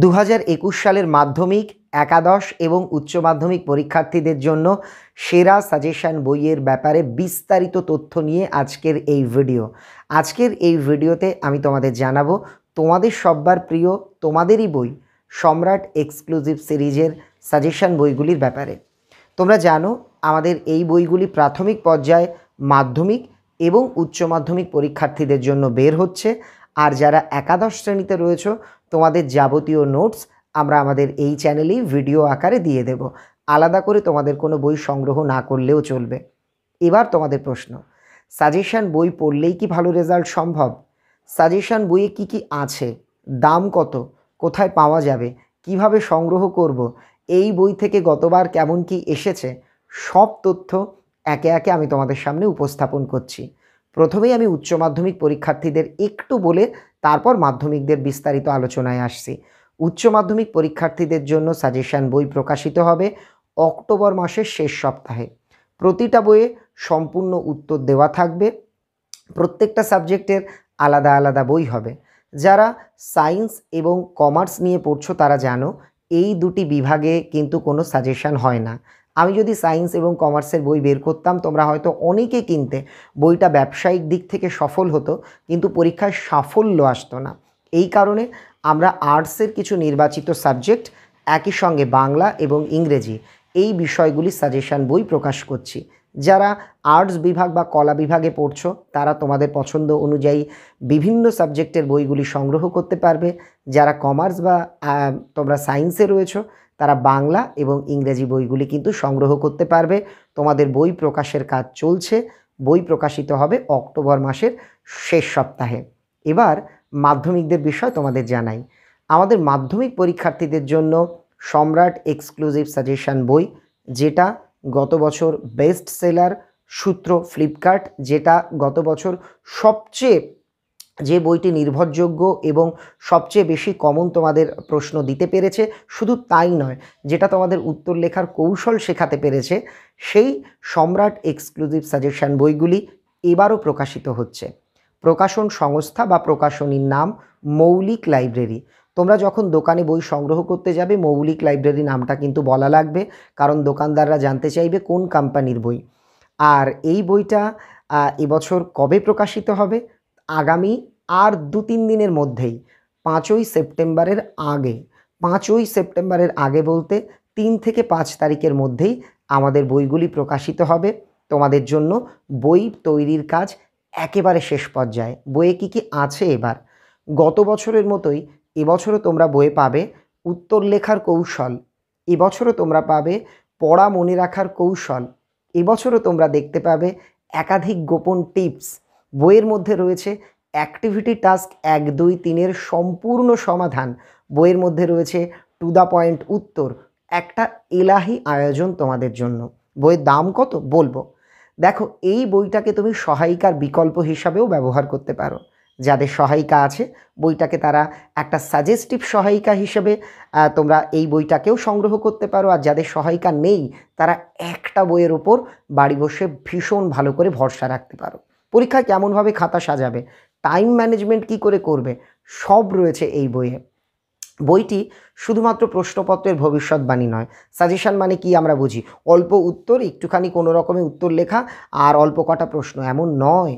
দু সালের মাধ্যমিক একাদশ এবং উচ্চ মাধ্যমিক পরীক্ষার্থীদের জন্য সেরা সাজেশান বইয়ের ব্যাপারে বিস্তারিত তথ্য নিয়ে আজকের এই ভিডিও আজকের এই ভিডিওতে আমি তোমাদের জানাবো তোমাদের সব্বার প্রিয় তোমাদেরই বই সম্রাট এক্সক্লুসিভ সিরিজের সাজেশান বইগুলির ব্যাপারে তোমরা জানো আমাদের এই বইগুলি প্রাথমিক পর্যায়ে মাধ্যমিক এবং উচ্চ মাধ্যমিক পরীক্ষার্থীদের জন্য বের হচ্ছে আর যারা একাদশ শ্রেণীতে রয়েছে তোমাদের যাবতীয় নোটস আমরা আমাদের এই চ্যানেলেই ভিডিও আকারে দিয়ে দেব আলাদা করে তোমাদের কোনো বই সংগ্রহ না করলেও চলবে এবার তোমাদের প্রশ্ন সাজেশান বই পড়লেই কি ভালো রেজাল্ট সম্ভব সাজেশান বইয়ে কি কি আছে দাম কত কোথায় পাওয়া যাবে কিভাবে সংগ্রহ করব এই বই থেকে গতবার কেমন কি এসেছে সব তথ্য একে একে আমি তোমাদের সামনে উপস্থাপন করছি প্রথমেই আমি উচ্চ মাধ্যমিক পরীক্ষার্থীদের একটু বলে তারপর মাধ্যমিকদের বিস্তারিত আলোচনায় আসছি উচ্চ মাধ্যমিক পরীক্ষার্থীদের জন্য সাজেশান বই প্রকাশিত হবে অক্টোবর মাসের শেষ সপ্তাহে প্রতিটা বইয়ে সম্পূর্ণ উত্তর দেওয়া থাকবে প্রত্যেকটা সাবজেক্টের আলাদা আলাদা বই হবে যারা সায়েন্স এবং কমার্স নিয়ে পড়ছো তারা জানো এই দুটি বিভাগে কিন্তু কোনো সাজেশান হয় না আমি যদি সায়েন্স এবং কমার্সের বই বের করতাম তোমরা হয়তো অনেকে কিনতে বইটা ব্যবসায়িক দিক থেকে সফল হতো কিন্তু পরীক্ষায় সাফল্য আসতো না এই কারণে আমরা আর্টসের কিছু নির্বাচিত সাবজেক্ট একই সঙ্গে বাংলা এবং ইংরেজি এই বিষয়গুলি সাজেশান বই প্রকাশ করছি যারা আর্টস বিভাগ বা কলা বিভাগে পড়ছো তারা তোমাদের পছন্দ অনুযায়ী বিভিন্ন সাবজেক্টের বইগুলি সংগ্রহ করতে পারবে যারা কমার্স বা তোমরা সায়েন্সে রয়েছো তারা বাংলা এবং ইংরেজি বইগুলি কিন্তু সংগ্রহ করতে পারবে তোমাদের বই প্রকাশের কাজ চলছে বই প্রকাশিত হবে অক্টোবর মাসের শেষ সপ্তাহে এবার মাধ্যমিকদের বিষয় তোমাদের জানাই আমাদের মাধ্যমিক পরীক্ষার্থীদের জন্য সম্রাট এক্সক্লুসিভ সাজেশান বই যেটা গত বছর বেস্ট সেলার সূত্র ফ্লিপকার্ট যেটা গত বছর সবচেয়ে যে বইটি নির্ভরযোগ্য এবং সবচেয়ে বেশি কমন তোমাদের প্রশ্ন দিতে পেরেছে শুধু তাই নয় যেটা তোমাদের উত্তর লেখার কৌশল শেখাতে পেরেছে সেই সম্রাট এক্সক্লুসিভ সাজেশান বইগুলি এবারও প্রকাশিত হচ্ছে প্রকাশন সংস্থা বা প্রকাশনীর নাম মৌলিক লাইব্রেরি তোমরা যখন দোকানে বই সংগ্রহ করতে যাবে মৌলিক লাইব্রেরি নামটা কিন্তু বলা লাগবে কারণ দোকানদাররা জানতে চাইবে কোন কোম্পানির বই আর এই বইটা এবছর কবে প্রকাশিত হবে আগামী আর দু তিন দিনের মধ্যেই পাঁচই সেপ্টেম্বরের আগে পাঁচই সেপ্টেম্বরের আগে বলতে তিন থেকে পাঁচ তারিখের মধ্যেই আমাদের বইগুলি প্রকাশিত হবে তোমাদের জন্য বই তৈরির কাজ একেবারে শেষ পর্যায়ে বইয়ে কী কী আছে এবার গত বছরের মতোই এবছরও তোমরা বইয়ে পাবে উত্তর লেখার কৌশল এবছরও তোমরা পাবে পড়া মনে রাখার কৌশল এবছরও তোমরা দেখতে পাবে একাধিক গোপন টিপস বইয়ের মধ্যে রয়েছে অ্যাক্টিভিটি টাস্ক এক দুই তিনের সম্পূর্ণ সমাধান বইয়ের মধ্যে রয়েছে টু দ্য পয়েন্ট উত্তর একটা এলাহি আয়োজন তোমাদের জন্য বইয়ের দাম কত বলবো দেখো এই বইটাকে তুমি সহায়িকার বিকল্প হিসাবেও ব্যবহার করতে পারো যাদের সহায়িকা আছে বইটাকে তারা একটা সাজেস্টিভ সহায়িকা হিসেবে তোমরা এই বইটাকেও সংগ্রহ করতে পারো আর যাদের সহায়িকা নেই তারা একটা বইয়ের ওপর বাড়ি বসে ভীষণ ভালো করে ভরসা রাখতে পারো পরীক্ষায় কেমনভাবে খাতা সাজাবে টাইম ম্যানেজমেন্ট কি করে করবে সব রয়েছে এই বইয়ে বইটি শুধুমাত্র প্রশ্নপত্রের ভবিষ্যৎবাণী নয় সাজেশন মানে কি আমরা বুঝি অল্প উত্তর একটুখানি কোনো রকমের উত্তর লেখা আর অল্প কটা প্রশ্ন এমন নয়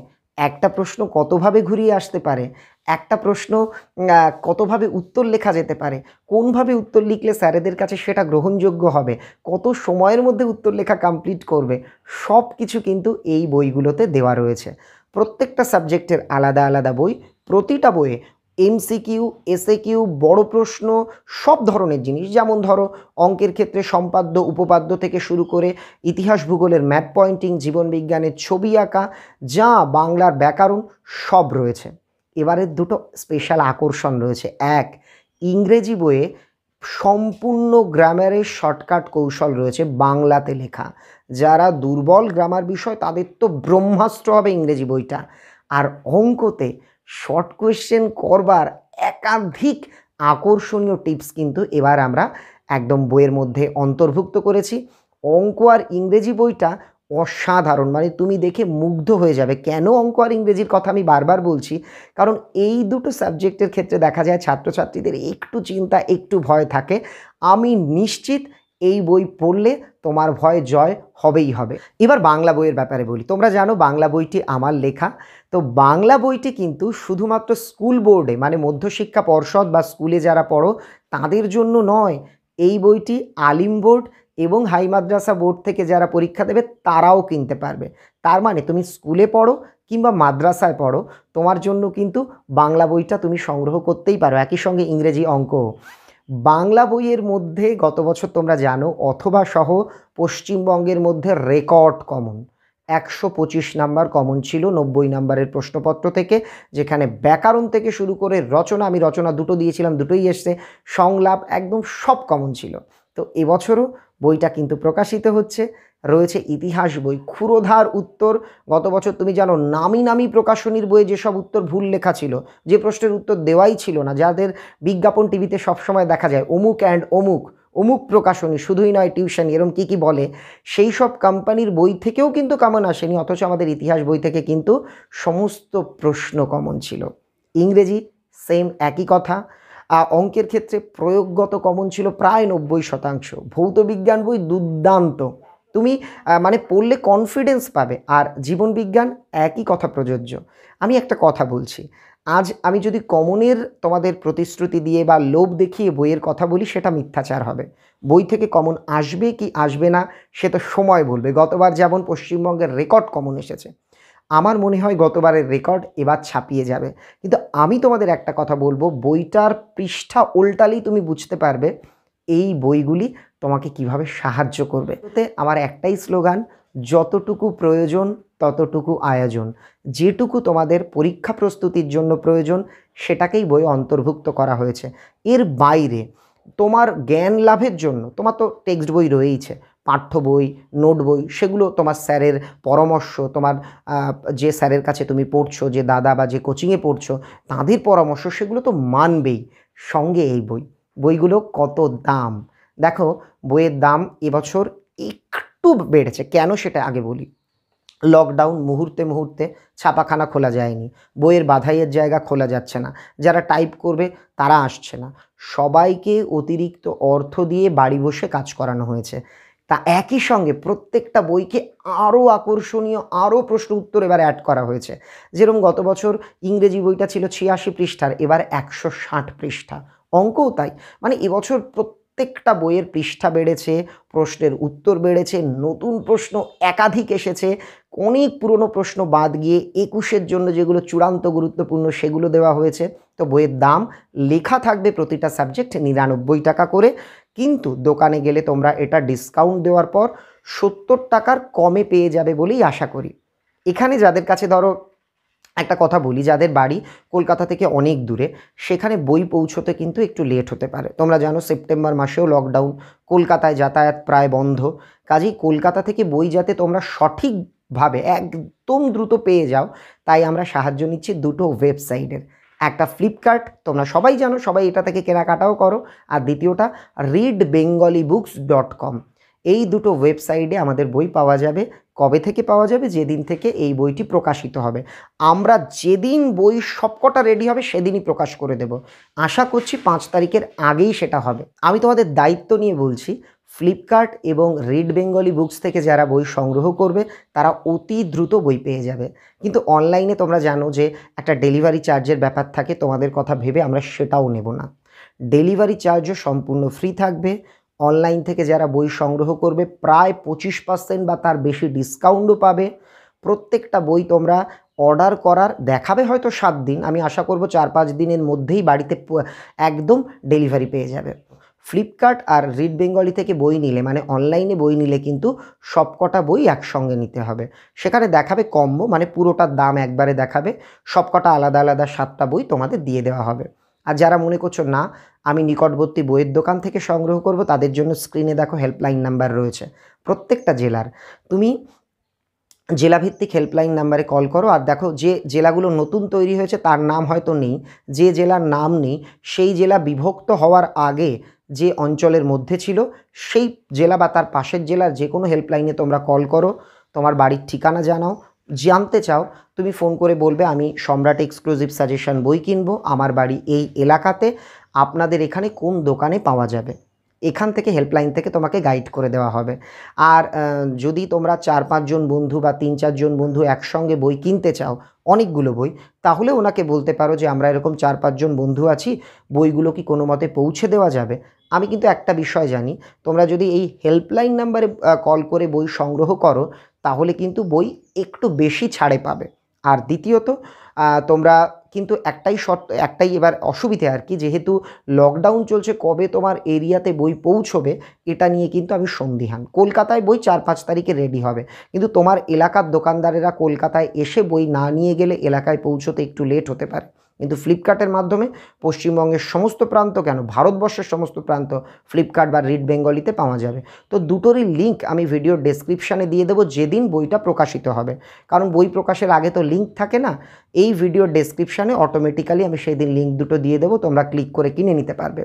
একটা প্রশ্ন কতভাবে ঘুরিয়ে আসতে পারে একটা প্রশ্ন কতভাবে উত্তর লেখা যেতে পারে কোনভাবে উত্তর লিখলে স্যারেদের কাছে সেটা গ্রহণযোগ্য হবে কত সময়ের মধ্যে উত্তর লেখা কমপ্লিট করবে সব কিছু কিন্তু এই বইগুলোতে দেওয়া রয়েছে প্রত্যেকটা সাবজেক্টের আলাদা আলাদা বই প্রতিটা বইয়ে এমসিকিউ এসএকিউ বড় প্রশ্ন সব ধরনের জিনিস যেমন ধরো অঙ্কের ক্ষেত্রে সম্পাদ্য উপপাদ্য থেকে শুরু করে ইতিহাস ভূগোলের ম্যাপ পয়েন্টিং জীবনবিজ্ঞানের ছবি আঁকা যা বাংলার ব্যাকরণ সব রয়েছে এবারের দুটো স্পেশাল আকর্ষণ রয়েছে এক ইংরেজি বইয়ে সম্পূর্ণ গ্রামারের শর্টকাট কৌশল রয়েছে বাংলাতে লেখা যারা দুর্বল গ্রামার বিষয় তাদের তো ব্রহ্মাস্ত্র হবে ইংরেজি বইটা আর অঙ্কতে শর্ট কোয়েশ্চেন করবার একাধিক আকর্ষণীয় টিপস কিন্তু এবার আমরা একদম বইয়ের মধ্যে অন্তর্ভুক্ত করেছি অঙ্ক আর ইংরেজি বইটা অসাধারণ মানে তুমি দেখে মুগ্ধ হয়ে যাবে কেন অঙ্ক আর ইংরেজির কথা আমি বারবার বলছি কারণ এই দুটো সাবজেক্টের ক্ষেত্রে দেখা যায় ছাত্রছাত্রীদের একটু চিন্তা একটু ভয় থাকে আমি নিশ্চিত এই বই পড়লে তোমার ভয় জয় হবেই হবে এবার বাংলা বইয়ের ব্যাপারে বলি তোমরা জানো বাংলা বইটি আমার লেখা তো বাংলা বইটি কিন্তু শুধুমাত্র স্কুল বোর্ডে মানে মধ্যশিক্ষা পর্ষদ বা স্কুলে যারা পড়ো তাদের জন্য নয় এই বইটি আলিম বোর্ড এবং হাই মাদ্রাসা বোর্ড থেকে যারা পরীক্ষা দেবে তারাও কিনতে পারবে তার মানে তুমি স্কুলে পড়ো কিংবা মাদ্রাসায় পড়ো তোমার জন্য কিন্তু বাংলা বইটা তুমি সংগ্রহ করতেই পারো একই সঙ্গে ইংরেজি অঙ্ক বাংলা বইয়ের মধ্যে গত বছর তোমরা জানো অথবা সহ পশ্চিমবঙ্গের মধ্যে রেকর্ড কমন একশো পঁচিশ নাম্বার কমন ছিল নব্বই নাম্বারের প্রশ্নপত্র থেকে যেখানে ব্যাকরণ থেকে শুরু করে রচনা আমি রচনা দুটো দিয়েছিলাম দুটোই এসছে সংলাপ একদম সব কমন ছিল তো এবছরও বইটা কিন্তু প্রকাশিত হচ্ছে রয়েছে ইতিহাস বই ক্ষুরোধার উত্তর গত বছর তুমি জানো নামি নামি প্রকাশনীর বইয়ে যেসব উত্তর ভুল লেখা ছিল যে প্রশ্নের উত্তর দেওয়াই ছিল না যাদের বিজ্ঞাপন টিভিতে সবসময় দেখা যায় অমুক অ্যান্ড অমুক অমুক প্রকাশনী শুধুই নয় টিউশন এরম কী কী বলে সেই সব কোম্পানির বই থেকেও কিন্তু কমন আসেনি অথচ আমাদের ইতিহাস বই থেকে কিন্তু সমস্ত প্রশ্ন কমন ছিল ইংরেজি সেম একই কথা অঙ্কের ক্ষেত্রে প্রয়োগগত কমন ছিল প্রায় নব্বই শতাংশ ভৌত বিজ্ঞান বই দুর্দান্ত তুমি মানে পড়লে কনফিডেন্স পাবে আর জীবনবিজ্ঞান একই কথা প্রযোজ্য আমি একটা কথা বলছি আজ আমি যদি কমনের তোমাদের প্রতিশ্রুতি দিয়ে বা লোভ দেখিয়ে বইয়ের কথা বলি সেটা মিথ্যাচার হবে বই থেকে কমন আসবে কি আসবে না সে তো সময় বলবে গতবার যেমন পশ্চিমবঙ্গের রেকর্ড কমন এসেছে আমার মনে হয় গতবারের রেকর্ড এবার ছাপিয়ে যাবে কিন্তু আমি তোমাদের একটা কথা বলবো বইটার পৃষ্ঠা উল্টালেই তুমি বুঝতে পারবে এই বইগুলি তোমাকে কিভাবে সাহায্য করবে আমার একটাই স্লোগান যতটুকু প্রয়োজন ততটুকু আয়োজন যেটুকু তোমাদের পরীক্ষা প্রস্তুতির জন্য প্রয়োজন সেটাকেই বই অন্তর্ভুক্ত করা হয়েছে এর বাইরে তোমার জ্ঞান লাভের জন্য তোমার তো টেক্সট বই রয়েইছে পাঠ্য বই নোট বই সেগুলো তোমার স্যারের পরামর্শ তোমার যে স্যারের কাছে তুমি পড়ছো যে দাদা বা যে কোচিংয়ে পড়ছো তাঁদের পরামর্শ সেগুলো তো মানবেই সঙ্গে এই বই বইগুলো কত দাম দেখো বইয়ের দাম এবছর একটু বেড়েছে কেন সেটা আগে বলি লকডাউন মুহূর্তে মুহূর্তে ছাপাখানা খোলা যায়নি বইয়ের বাধাইয়ের জায়গা খোলা যাচ্ছে না যারা টাইপ করবে তারা আসছে না সবাইকে অতিরিক্ত অর্থ দিয়ে বাড়ি বসে কাজ করানো হয়েছে তা একই সঙ্গে প্রত্যেকটা বইকে আরও আকর্ষণীয় আরও প্রশ্ন উত্তর এবার অ্যাড করা হয়েছে যেরকম গত বছর ইংরেজি বইটা ছিল ছিয়াশি পৃষ্ঠার এবার একশো ষাট পৃষ্ঠা অঙ্কও তাই মানে এবছর প্রত্যেক প্রত্যেকটা বইয়ের পৃষ্ঠা বেড়েছে প্রশ্নের উত্তর বেড়েছে নতুন প্রশ্ন একাধিক এসেছে অনেক পুরনো প্রশ্ন বাদ গিয়ে একুশের জন্য যেগুলো চূড়ান্ত গুরুত্বপূর্ণ সেগুলো দেওয়া হয়েছে তো বইয়ের দাম লেখা থাকবে প্রতিটা সাবজেক্ট নিরানব্বই টাকা করে কিন্তু দোকানে গেলে তোমরা এটা ডিসকাউন্ট দেওয়ার পর সত্তর টাকার কমে পেয়ে যাবে বলেই আশা করি এখানে যাদের কাছে ধরো একটা কথা বলি যাদের বাড়ি কলকাতা থেকে অনেক দূরে সেখানে বই পৌঁছতে কিন্তু একটু লেট হতে পারে তোমরা জানো সেপ্টেম্বর মাসেও লকডাউন কলকাতায় যাতায়াত প্রায় বন্ধ কাজেই কলকাতা থেকে বই যাতে তোমরা সঠিকভাবে একদম দ্রুত পেয়ে যাও তাই আমরা সাহায্য নিচ্ছি দুটো ওয়েবসাইটের একটা ফ্লিপকার্ট তোমরা সবাই জানো সবাই এটা থেকে কেনাকাটাও করো আর দ্বিতীয়টা read Bengali books dot com এই দুটো ওয়েবসাইটে আমাদের বই পাওয়া যাবে কবে থেকে পাওয়া যাবে যেদিন থেকে এই বইটি প্রকাশিত হবে আমরা যেদিন বই সবকটা রেডি হবে সেদিনই প্রকাশ করে দেব আশা করছি পাঁচ তারিখের আগেই সেটা হবে আমি তোমাদের দায়িত্ব নিয়ে বলছি ফ্লিপকার্ট এবং রিড বেঙ্গলি বুকস থেকে যারা বই সংগ্রহ করবে তারা অতি দ্রুত বই পেয়ে যাবে কিন্তু অনলাইনে তোমরা জানো যে একটা ডেলিভারি চার্জের ব্যাপার থাকে তোমাদের কথা ভেবে আমরা সেটাও নেব না ডেলিভারি চার্জও সম্পূর্ণ ফ্রি থাকবে অনলাইন থেকে যারা বই সংগ্রহ করবে প্রায় পঁচিশ পার্সেন্ট বা তার বেশি ডিসকাউন্টও পাবে প্রত্যেকটা বই তোমরা অর্ডার করার দেখাবে হয়তো সাত দিন আমি আশা করব চার পাঁচ দিনের মধ্যেই বাড়িতে একদম ডেলিভারি পেয়ে যাবে ফ্লিপকার্ট আর রিড বেঙ্গলি থেকে বই নিলে মানে অনলাইনে বই নিলে কিন্তু সবকটা বই একসঙ্গে নিতে হবে সেখানে দেখাবে কম্বো মানে পুরোটার দাম একবারে দেখাবে সবকটা আলাদা আলাদা সাতটা বই তোমাদের দিয়ে দেওয়া হবে আর যারা মনে করছো না আমি নিকটবর্তী বইয়ের দোকান থেকে সংগ্রহ করব তাদের জন্য স্ক্রিনে দেখো হেল্পলাইন নাম্বার রয়েছে প্রত্যেকটা জেলার তুমি জেলাভিত্তিক হেল্পলাইন নাম্বারে কল করো আর দেখো যে জেলাগুলো নতুন তৈরি হয়েছে তার নাম হয়তো নেই যে জেলার নাম নেই সেই জেলা বিভক্ত হওয়ার আগে যে অঞ্চলের মধ্যে ছিল সেই জেলা বা তার পাশের জেলার যে কোনো হেল্পলাইনে তোমরা কল করো তোমার বাড়ির ঠিকানা জানাও জানতে চাও তুমি ফোন করে বলবে আমি সম্রাট এক্সক্লুসিভ সাজেশন বই কিনবো আমার বাড়ি এই এলাকাতে আপনাদের এখানে কোন দোকানে পাওয়া যাবে এখান থেকে হেল্পলাইন থেকে তোমাকে গাইড করে দেওয়া হবে আর যদি তোমরা চার পাঁচজন বন্ধু বা তিন চারজন বন্ধু একসঙ্গে বই কিনতে চাও অনেকগুলো বই তাহলে ওনাকে বলতে পারো যে আমরা এরকম চার পাঁচজন বন্ধু আছি বইগুলো কি কোনো মতে পৌঁছে দেওয়া যাবে আমি কিন্তু একটা বিষয় জানি তোমরা যদি এই হেল্পলাইন নাম্বারে কল করে বই সংগ্রহ করো তাহলে কিন্তু বই একটু বেশি ছাড়ে পাবে আর দ্বিতীয়ত তোমরা কিন্তু একটাই শর্ত একটাই এবার অসুবিধে আর কি যেহেতু লকডাউন চলছে কবে তোমার এরিয়াতে বই পৌঁছবে এটা নিয়ে কিন্তু আমি সন্দিহান কলকাতায় বই চার পাঁচ তারিখে রেডি হবে কিন্তু তোমার এলাকার দোকানদারেরা কলকাতায় এসে বই না নিয়ে গেলে এলাকায় পৌঁছতে একটু লেট হতে পারে কিন্তু ফ্লিপকার্টের মাধ্যমে পশ্চিমবঙ্গের সমস্ত প্রান্ত কেন ভারতবর্ষের সমস্ত প্রান্ত ফ্লিপকার্ট বা রিড বেঙ্গলিতে পাওয়া যাবে তো দুটোরই লিঙ্ক আমি ভিডিও ডেসক্রিপশানে দিয়ে দেবো যেদিন বইটা প্রকাশিত হবে কারণ বই প্রকাশের আগে তো লিঙ্ক থাকে না এই ভিডিও ডেসক্রিপশানে অটোমেটিক্যালি আমি সেই দিন লিঙ্ক দুটো দিয়ে দেবো তোমরা ক্লিক করে কিনে নিতে পারবে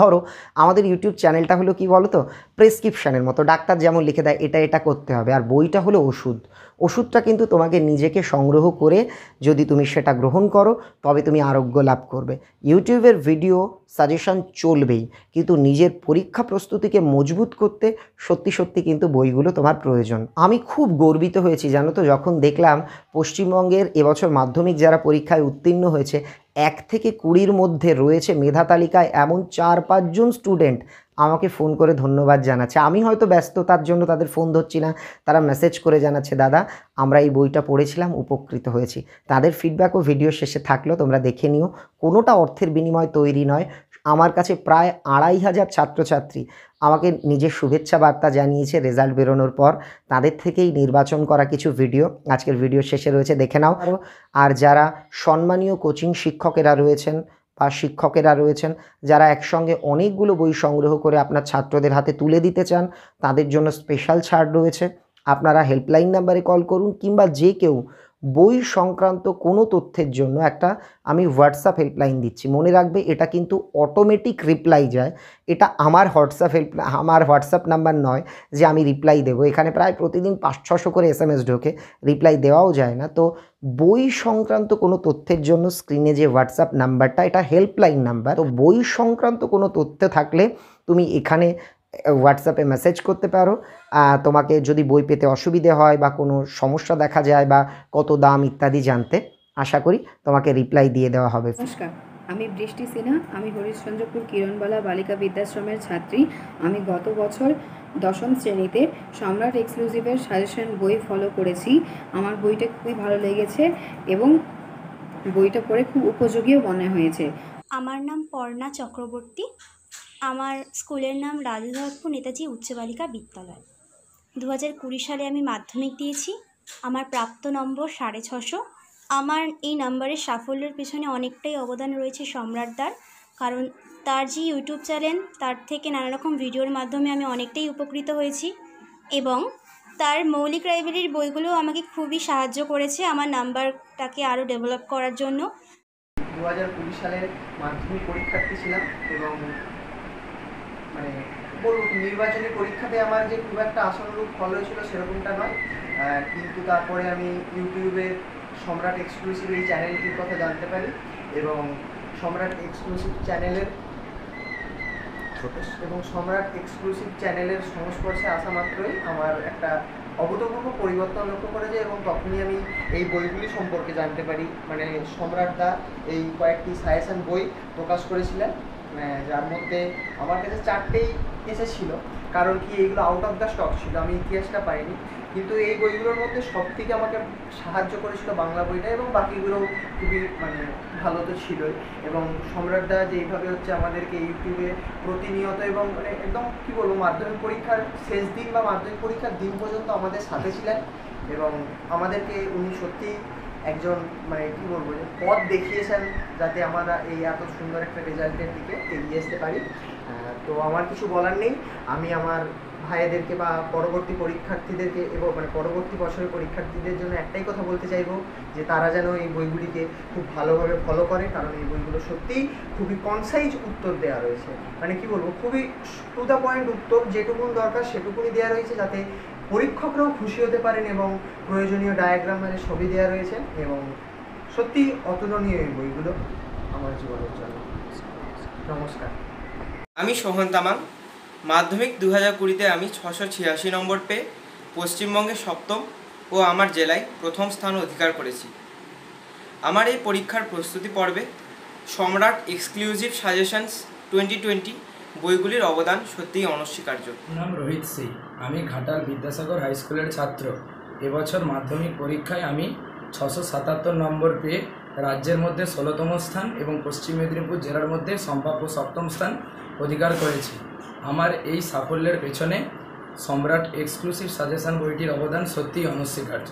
ধরো আমাদের ইউটিউব চ্যানেলটা হলো কি বলো তো প্রেসক্রিপশানের মতো ডাক্তার যেমন লিখে দেয় এটা এটা করতে হবে আর বইটা হলো ওষুধ ওষুধটা কিন্তু তোমাকে নিজেকে সংগ্রহ করে যদি তুমি সেটা গ্রহণ করো তবে তুমি আরোগ্য লাভ করবে ইউটিউবের ভিডিও সাজেশন চলবেই কিন্তু নিজের পরীক্ষা প্রস্তুতিকে মজবুত করতে সত্যি সত্যি কিন্তু বইগুলো তোমার প্রয়োজন আমি খুব গর্বিত হয়েছি জানো তো যখন দেখলাম পশ্চিমবঙ্গের এবছর মাধ্যমিক যারা পরীক্ষায় উত্তীর্ণ হয়েছে এক থেকে কুড়ির মধ্যে রয়েছে মেধা তালিকায় এমন চার পাঁচজন স্টুডেন্ট আমাকে ফোন করে ধন্যবাদ জানাচ্ছে আমি হয়তো ব্যস্ততার জন্য তাদের ফোন ধরছি না তারা মেসেজ করে জানাচ্ছে দাদা আমরা এই বইটা পড়েছিলাম উপকৃত হয়েছি তাদের ফিডব্যাকও ভিডিও শেষে থাকলো তোমরা দেখে নিও কোনোটা অর্থের বিনিময় তৈরি নয় আমার কাছে প্রায় আড়াই হাজার ছাত্রছাত্রী আমাকে নিজের শুভেচ্ছা বার্তা জানিয়েছে রেজাল্ট বেরোনোর পর তাদের থেকেই নির্বাচন করা কিছু ভিডিও আজকের ভিডিও শেষে রয়েছে দেখে নাও আর যারা সম্মানীয় কোচিং শিক্ষকেরা রয়েছেন বা শিক্ষকেরা রয়েছেন যারা একসঙ্গে অনেকগুলো বই সংগ্রহ করে আপনার ছাত্রদের হাতে তুলে দিতে চান তাদের জন্য স্পেশাল ছাড় রয়েছে আপনারা হেল্পলাইন নাম্বারে কল করুন কিংবা যে কেউ বই সংক্রান্ত কোনো তথ্যের জন্য একটা আমি হোয়াটসঅ্যাপ হেল্পলাইন দিচ্ছি মনে রাখবে এটা কিন্তু অটোমেটিক রিপ্লাই যায় এটা আমার হোয়াটসঅ্যাপ হেল্প আমার হোয়াটসঅ্যাপ নাম্বার নয় যে আমি রিপ্লাই দেবো এখানে প্রায় প্রতিদিন পাঁচ ছশো করে এস এম এস ঢোকে রিপ্লাই দেওয়াও যায় না তো বই সংক্রান্ত কোনো তথ্যের জন্য স্ক্রিনে যে হোয়াটসঅ্যাপ নাম্বারটা এটা হেল্পলাইন নাম্বার তো বই সংক্রান্ত কোনো তথ্য থাকলে তুমি এখানে হোয়াটসঅ্যাপে মেসেজ করতে পারো তোমাকে যদি বই পেতে অসুবিধে হয় বা কোনো সমস্যা দেখা যায় বা কত দাম ইত্যাদি জানতে আশা করি তোমাকে রিপ্লাই দিয়ে দেওয়া হবে নমস্কার আমি বৃষ্টি সিনহা আমি হরিশ্চন্দ্রপুর কিরণবালা বালিকা বিদ্যাশ্রমের ছাত্রী আমি গত বছর দশম শ্রেণীতে সম্রাট এক্সক্লুসিভের সাজেশন বই ফলো করেছি আমার বইটা খুবই ভালো লেগেছে এবং বইটা পড়ে খুব উপযোগীও মনে হয়েছে আমার নাম পর্ণা চক্রবর্তী আমার স্কুলের নাম রাজুধারপুর নেতাজি উচ্চ বালিকা বিদ্যালয় দু হাজার কুড়ি সালে আমি মাধ্যমিক দিয়েছি আমার প্রাপ্ত নম্বর সাড়ে ছশো আমার এই নাম্বারের সাফল্যের পেছনে অনেকটাই অবদান রয়েছে সম্রাটদার কারণ তার যে ইউটিউব চ্যানেল তার থেকে নানা রকম ভিডিওর মাধ্যমে আমি অনেকটাই উপকৃত হয়েছি এবং তার মৌলিক লাইব্রেরির বইগুলো আমাকে খুবই সাহায্য করেছে আমার নাম্বারটাকে আরও ডেভেলপ করার জন্য দু হাজার কুড়ি সালের মাধ্যমিক পরীক্ষার্থী ছিলাম এবং মানে বলবো নির্বাচনী পরীক্ষাতে আমার যে খুব একটা রূপ ফল হয়েছিল সেরকমটা নয় কিন্তু তারপরে আমি ইউটিউবে সম্রাট এক্সক্লুসিভ এই চ্যানেলটির কথা জানতে পারি এবং সম্রাট এক্সক্লুসিভ চ্যানেলের এবং সম্রাট এক্সক্লুসিভ চ্যানেলের সংস্পর্শে আসা মাত্রই আমার একটা অভূতপূর্ব পরিবর্তন লক্ষ্য করে যায় এবং তখনই আমি এই বইগুলি সম্পর্কে জানতে পারি মানে দা এই কয়েকটি সাজেশন বই প্রকাশ করেছিলেন মানে যার মধ্যে আমার কাছে চারটেই ছিল কারণ কি এইগুলো আউট অফ দ্য স্টক ছিল আমি ইতিহাসটা পাইনি কিন্তু এই বইগুলোর মধ্যে সব থেকে আমাকে সাহায্য করেছিল বাংলা বইটা এবং বাকিগুলো খুবই মানে ভালো তো ছিলই এবং সম্রাটদা এইভাবে হচ্ছে আমাদেরকে ইউটিউবে প্রতিনিয়ত এবং মানে একদম কী বলবো মাধ্যমিক পরীক্ষার শেষ দিন বা মাধ্যমিক পরীক্ষার দিন পর্যন্ত আমাদের সাথে ছিলেন এবং আমাদেরকে উনি সত্যিই একজন মানে কী বলবো যে পথ দেখিয়েছেন যাতে আমরা এই এত সুন্দর একটা রেজাল্টের দিকে এগিয়ে আসতে পারি তো আমার কিছু বলার নেই আমি আমার ভাইয়েদেরকে বা পরবর্তী পরীক্ষার্থীদেরকে এবং মানে পরবর্তী বছরের পরীক্ষার্থীদের জন্য একটাই কথা বলতে চাইবো যে তারা যেন এই বইগুলিকে খুব ভালোভাবে ফলো করে কারণ এই বইগুলো সত্যিই খুবই কনসাইজ উত্তর দেওয়া রয়েছে মানে কি বলবো খুবই টু দ্য পয়েন্ট উত্তর যেটুকুন দরকার সেটুকুনি দেওয়া রয়েছে যাতে পরীক্ষকরাও খুশি হতে পারেন এবং প্রয়োজনীয় ডায়াগ্রাম মানে ছবি দেওয়া রয়েছে এবং সত্যি অতুলনীয় এই বইগুলো আমার জীবনের জন্য নমস্কার আমি সোহন তামাং মাধ্যমিক দু হাজার কুড়িতে আমি ছশো ছিয়াশি নম্বর পেয়ে পশ্চিমবঙ্গে সপ্তম ও আমার জেলায় প্রথম স্থান অধিকার করেছি আমার এই পরীক্ষার প্রস্তুতি পর্বে সম্রাট এক্সক্লুসিভ সাজেশনস টোয়েন্টি টোয়েন্টি বইগুলির অবদান সত্যিই অনস্বীকার্য নাম রোহিত সিং আমি ঘাটাল বিদ্যাসাগর হাই স্কুলের ছাত্র এবছর মাধ্যমিক পরীক্ষায় আমি ছশো সাতাত্তর নম্বর পেয়ে রাজ্যের মধ্যে ষোলোতম স্থান এবং পশ্চিম মেদিনীপুর জেলার মধ্যে সম্ভাব্য সপ্তম স্থান অধিকার করেছি আমার এই সাফল্যের পেছনে সম্রাট এক্সক্লুসিভ সাজেশন বইটির অবদান সত্যিই অনস্বীকার্য